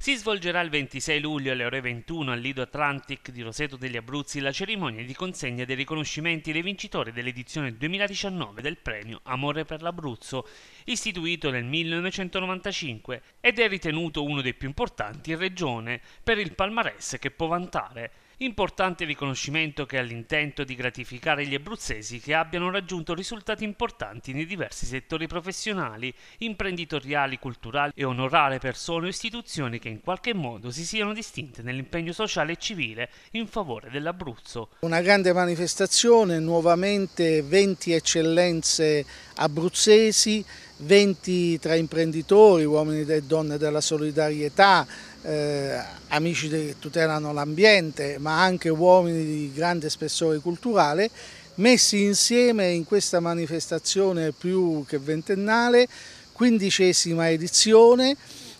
Si svolgerà il 26 luglio alle ore 21 al Lido Atlantic di Roseto degli Abruzzi la cerimonia di consegna dei riconoscimenti dei vincitori dell'edizione 2019 del premio Amore per l'Abruzzo, istituito nel 1995 ed è ritenuto uno dei più importanti in regione per il palmarès che può vantare importante riconoscimento che ha l'intento di gratificare gli abruzzesi che abbiano raggiunto risultati importanti nei diversi settori professionali, imprenditoriali, culturali e onorare persone o istituzioni che in qualche modo si siano distinte nell'impegno sociale e civile in favore dell'Abruzzo. Una grande manifestazione, nuovamente 20 eccellenze abruzzesi, 20 tra imprenditori, uomini e donne della solidarietà, eh, amici che tutelano l'ambiente, ma anche uomini di grande spessore culturale, messi insieme in questa manifestazione più che ventennale, quindicesima edizione,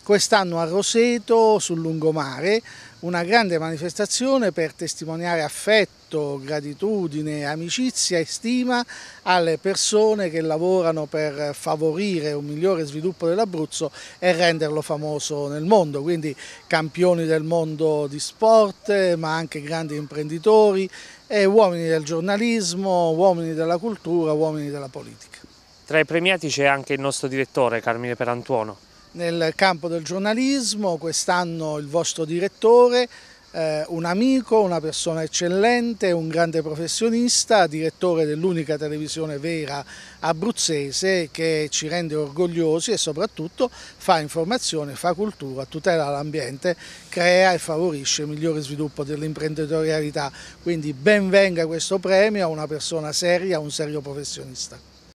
quest'anno a Roseto sul lungomare, una grande manifestazione per testimoniare affetto, gratitudine, amicizia e stima alle persone che lavorano per favorire un migliore sviluppo dell'Abruzzo e renderlo famoso nel mondo, quindi campioni del mondo di sport, ma anche grandi imprenditori e uomini del giornalismo, uomini della cultura, uomini della politica. Tra i premiati c'è anche il nostro direttore Carmine Perantuono nel campo del giornalismo, quest'anno il vostro direttore, eh, un amico, una persona eccellente, un grande professionista, direttore dell'unica televisione vera abruzzese che ci rende orgogliosi e soprattutto fa informazione, fa cultura, tutela l'ambiente, crea e favorisce il migliore sviluppo dell'imprenditorialità. Quindi ben venga questo premio a una persona seria, a un serio professionista.